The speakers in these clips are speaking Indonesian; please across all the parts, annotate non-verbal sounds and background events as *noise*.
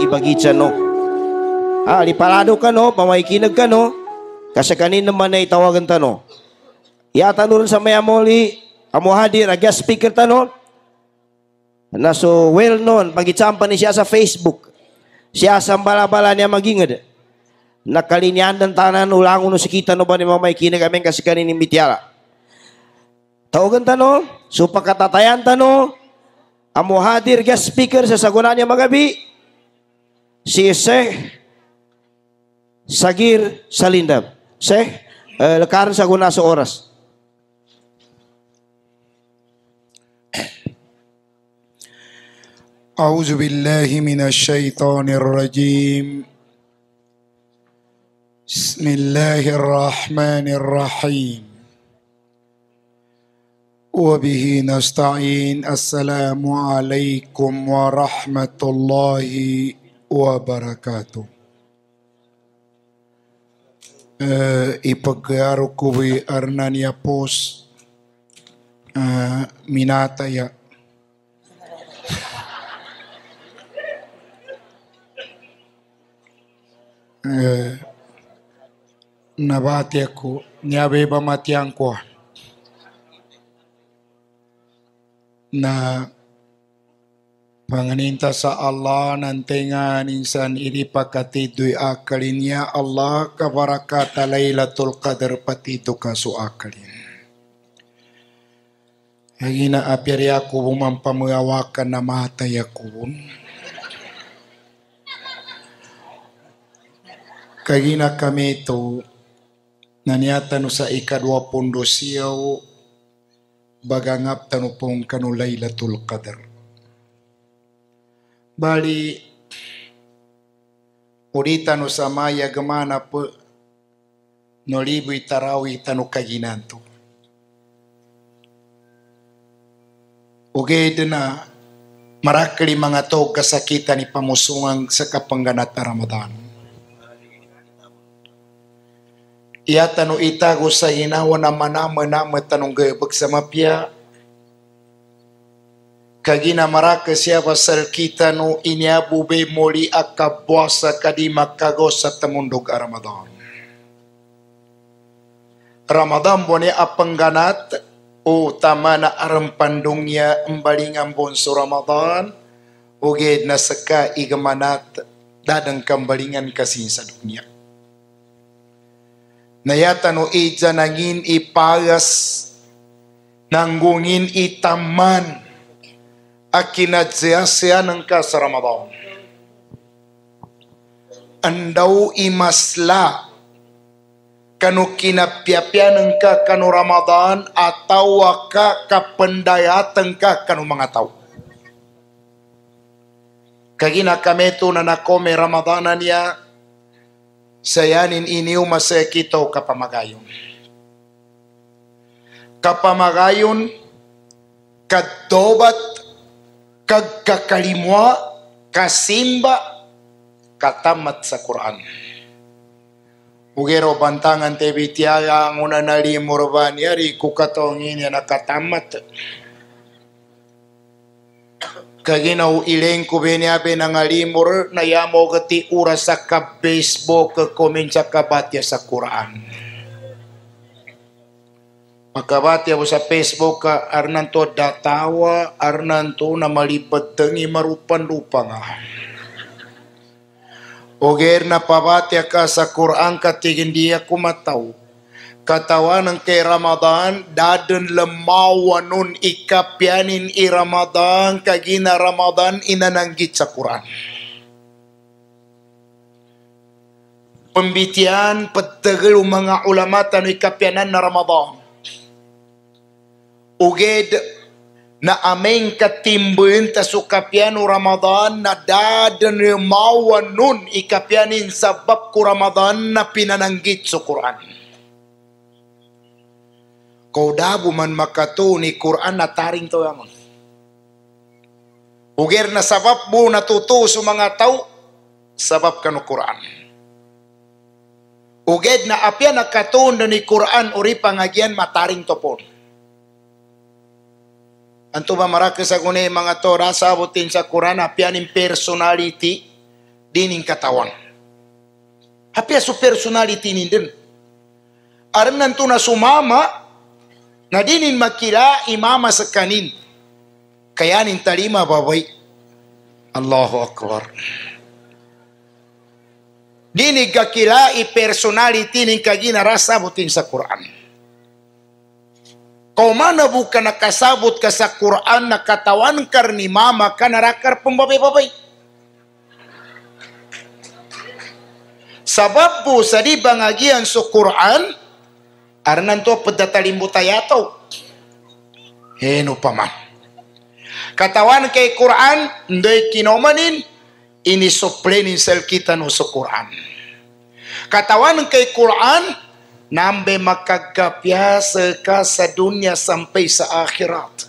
Ibagi no. Ah, liparado ka no, pamaikinag ka no. Kasi kanina man ay tawagan ta no. Yata nun sa mayamoli, amuhadi, ragas speaker tano, no. Na so well known, pagitsampa ni siya sa Facebook. Siya sa balabala niya magingad. Nakalinyan ng tanan, ulangon si kita no ba ni mamaikinag amin kasi kanina mitiara. Tawagan ta no, so pagkatatayan ta no, amuhadir guest speaker sa sagunan niya magabi, si Syekh Sagir Salindam. Syekh eh, lekaran saguna seoras. أعوذ بالله من الشيطان الرجيم بسم الله الرحمن الرحيم وبه نستعين السلام عليكم ورحمة الله wabarakatuh. Uh, eh, ipagkayaro ko wi Arnania Pos uh, minataya. uh, nabati ako, niabeba matiyan ko na Panganinta sa Allah nantengan insan iri pakati dui akalinya Allah kabarakata Lailatul Qadar pati kasu akalin. Hagina apiari aku bumang pamuyawakan na mata yakubun. Kagina kami itu naniata nusa ikadwa pundosiow bagangap tanupung kanu Lailatul Qadar. Bali, uritan usamaya gamana po no libo itaraw tanu kaginanto. Ugay na marakli mga to kasakitan ni pamusungang sa kapangganat na Ramadan. Iya tanong itago sa hinawa na manama na matanong gabag sa mapya kagina maraka siapa salkitanu inyabu be moli akabuasa kadima kagosa temunduk Ramadan. Ramadan bone apengganat utamana aram pandungnya embalingan bonso Ramadan Oge naseka igamanat dadang kambalingan kasih sa dunya. Nayatanu ijanangin ipagas nanggungin itaman akinadziyasya ng ka sa Ramadan. Andaw imasla kanu kinapyapya ng ka kanu Ramadan ataw ka kapendayatan ka kanu mga tao. Kagina kami ito na nakome Ramadanan niya sayanin iniw masekito kapamagayon. Kapamagayon kadobat kagkakalimwa kasimba katamat sa Quran. Ugero bantangan te bitiaga ang una na nari murban yari kukatong ini na katamat. Kaginaw ileng kubenyabe ng alimur na yamogati ura sa ka-Facebook kuminsya kabatya sa Quran. Makabati abu sa Facebook ka arnanto datawa arnanto na malipad tangi marupan lupa nga. Oger na pabati ka sa Quran ka tigindi ako mataw. Katawan ng kay Ramadan, dadan lamawa ikapianin ikapyanin i Ramadan, kagina Ramadan inananggit sa Quran. Pembitian, pagtagal mga ulama tanu ikapianan na Ramadan uged na ameng katimbuin ta sukapian o Ramadan na dadan mawan nun ikapianin sabab ku Ramadan na pinananggit su Quran. Kaudabo man makato ni Quran na taring to yamon. Uger na sabab mo natuto sa mga tao, sabab kanu Quran. Uged na apian na katun ni Quran uri pangagyan mataring to topon. Antuba sa gune mga to rasa abutin sa Kurana pianin personality dinin katawan. Hapia su personality nindin. Aram nantuna sumama na dinin makira imama sa kanin. Kayanin talima babay. Allahu Akbar. Dinig kakilai personality ning kagina rasa abutin sa Quran. Kau mana bukan kasabut kasa Quran na katawan karni mama kana rakar pembabay-babay. Sabab po sa di bangagian sa Quran, arnanto pedatalimbo tayato. Heno eh, pa man. Katawan kay Quran, ndoy kinomanin, inisuplenin sel kita no sa Quran. Katawan kay Quran, nambe makagapyasa seka sa dunya sampai sa akhirat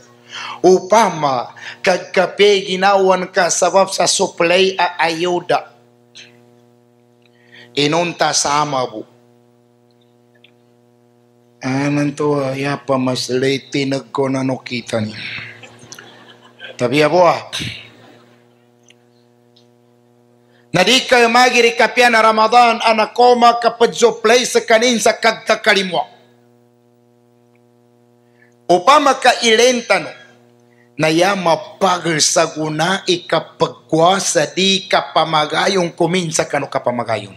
upama kagkape ginawan ka sabab sa supply a ayuda inunta sama bu anan to ya pa mas late tinag ko na nakita ni Tapi abo ya, ah Nadika magiri kapiana Ramadan anakoma kapajjo place kaninsa kagta kalimwa. Upama ka ilentano ya. na ya mapagal sa guna ikapagwa sa di kapamagayong kuminsa kano kapamagayong.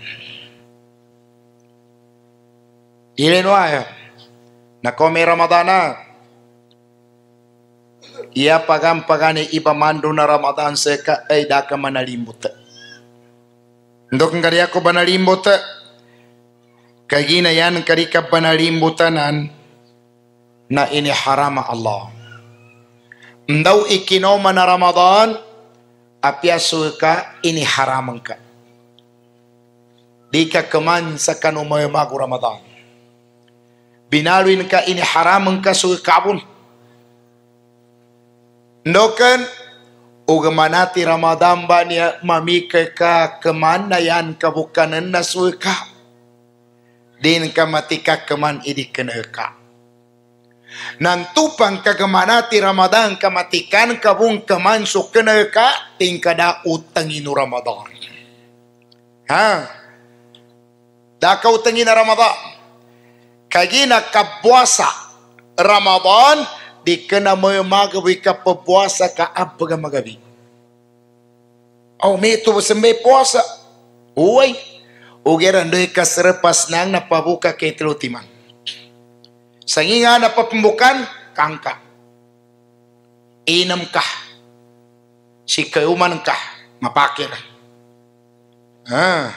Ileno ayo. Nakomi na Iya pagam pagani ibamando na Ramadan seka ay daka manalimutan. ndok ngariako banalimbota kagina yan karika banalimbota nan na ini harama Allah ndau ikino mana Ramadan apia suka ini haram engka dika keman sakan umay magu Ramadan binaluin ka ini haram engka suka kabun ndokan Ugmanati Ramadan bani mami keka kemana yan kebukan enna suka din kematika keman idik keneka. Nantupang kegemanati Ramadan kematikan kebun keman sukeneka tingkada utanginu Ramadan. Ha? Daka utangina Ramadan. Kagina kabuasa Ramadan. Ramadan. de cânamămagăvui ca păpoasa ca apă magawi. Au metu você me posa. Oi. O gera ndoy ka serpas nang napabuka kay tilutiman. Sanginga na papumbukan kangka. Inam ka. Si kauman ka mapakir. Ah.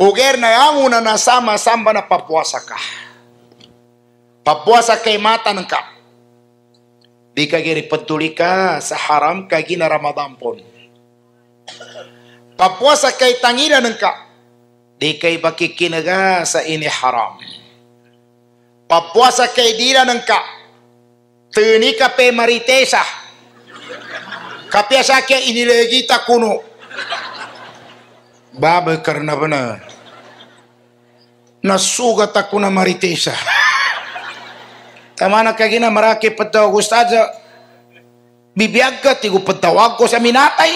Uger na ang una na sama-sama na papuasa ka. papuasa kay mata ng ka. Di ka giri patuli ka sa haram kay gina Ramadan pon. Papuasa kay tangina ng ka. Di kay bakikinaga sa ini haram. Papuasa kay dila ng ka. Tuni ka pe maritesa. Kapiasa kay inilegita kuno. Babay karna ba na? Nasugat ako na maritesa. Tamana kagina marake pato gustaza. Bibiagka ti tigo pentawag ko sa minatay.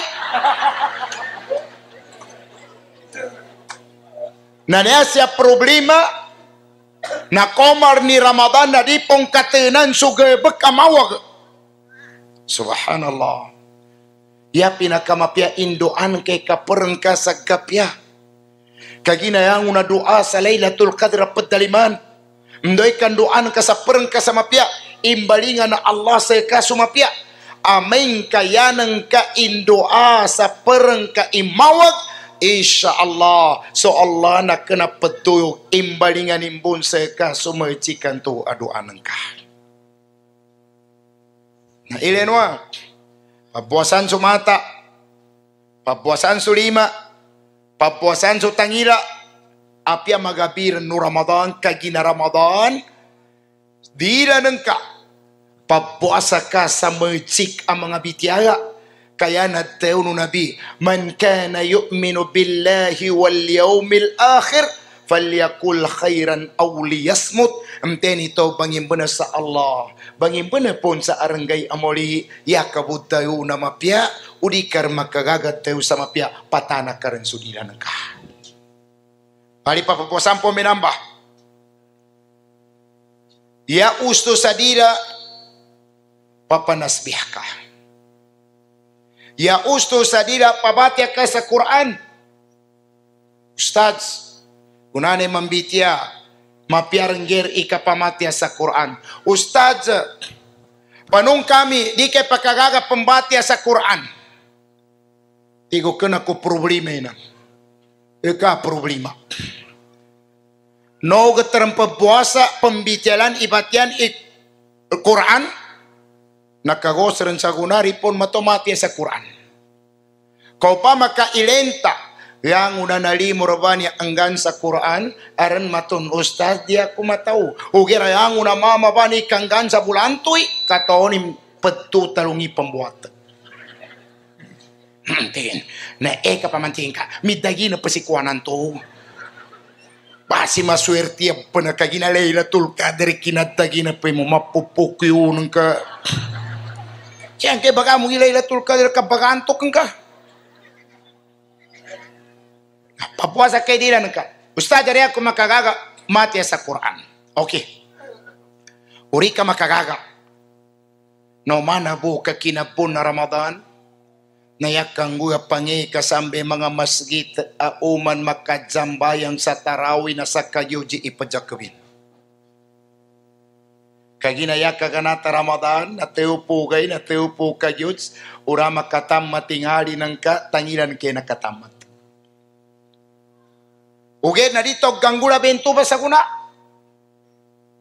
na siya problema na komar ni Ramadan na di pong katinan suga Subhanallah. Ya pinakamapya indoan kay kapereng kasagkapya. Kagina yang una doa sa Lailatul Qadr pedaliman. ndoikan doan kasapereng kasama pia imbalingan Allah seka suma pia amain kayanang ka indoa sapereng ka imawag Insya Allah so Allah nak kena petu imbalingan imbun seka suma cikan tu adoan ka. Nah ilenwa papuasan sumata papuasan sulima papuasan sutangira Apia ಅಪ್ಯಮಗಬೀರನ್ನು Ramadan kagina Ramadan dira nengka papuasa ka sa mecik ang mga kaya nagtayo no nabi man kana yu'minu billahi wal yawmil akhir falyakul khairan aw liyasmut amten ito bangimbana sa Allah bangim pon sa aranggay amoli yakabud nama na mapya udikar makagagat tayo sa mapya patana karen sudila nengka Pahali papapo sampo menambah. Ya usto sadira nasbihka, Ya usto sadira pabatya ka sa Quran. Ustaz, unane mambitya mapiarengger ikapamatya sa Quran. Ustaz, panung kami di kay pakagaga pambatya sa Quran. Tigo kena ko problema ina Eka problema. No terem puasa pembicaraan ibatian ik Quran nakagosren sagunari pun matomati sa Quran. Kau pa maka ilenta yang nali murabani anggan sa Quran aran maton ustaz dia kumatau. Ugera yang una mama bani kanggan sa bulantui kataonim petu talungi pembuat. Tingin. *clears throat* Na eka eh, pamantingin ka. Midagi na pasikuanan to pasima suertia pana kagina Lailatul Qadr kinatagina pemo mapupuk yun ka. Yang kay baga mo Lailatul Qadr ka bagantok ka. Papuasa kay dila ka. Ustaz ari ako makagaga mati sa Quran. Okay. Uri makagaga. No mana buka kina na Ramadan. Nayakang guya pangi kasambe mga masgit auman makadzambayang sa tarawi na sa kayuji ipajakawin. Kaginayaka ka na Ramadan, na teupo gay, na teupo kayuts, ura makatam matingali ng ka, tangilan kay nakatamat. Uge, narito ganggura bentuba sa kuna.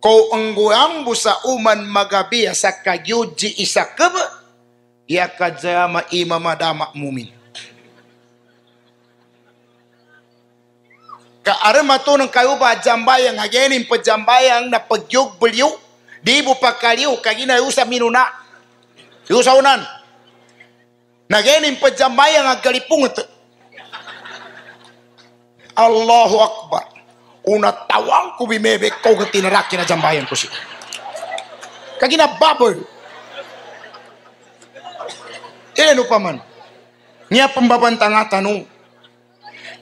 Ko ang guambo sa uman magabi sa kayuji isakaba, yakajama imama da ma'mumin ka armato ng kayuba jambayang hagenin pa na pagyog bulyo di bu pakaliw kagina yusa minuna yusa unan nagenin pa jambayang agalipung ito Allahu Akbar una tawang ko bimebe ko tinaraki na jambayan ko siya kagina babol Kailan upaman? Nya pembaban tangatanu.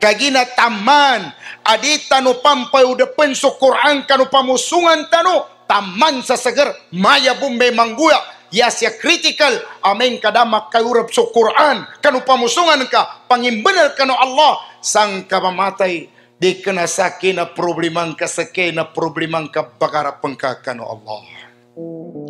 Kagina taman. Adita no pampay udepen so Quran kanu pamusungan tanu. Taman sa seger. Maya bumbe mangguya. Yasya kritikal, Amen kadama kayurap so Quran. Kanu pamusungan ka. Pangimbenar kanu Allah. Sang kamamatay. Di kena sakina problemang ka sakina problemang ka bagara pengkakano Allah.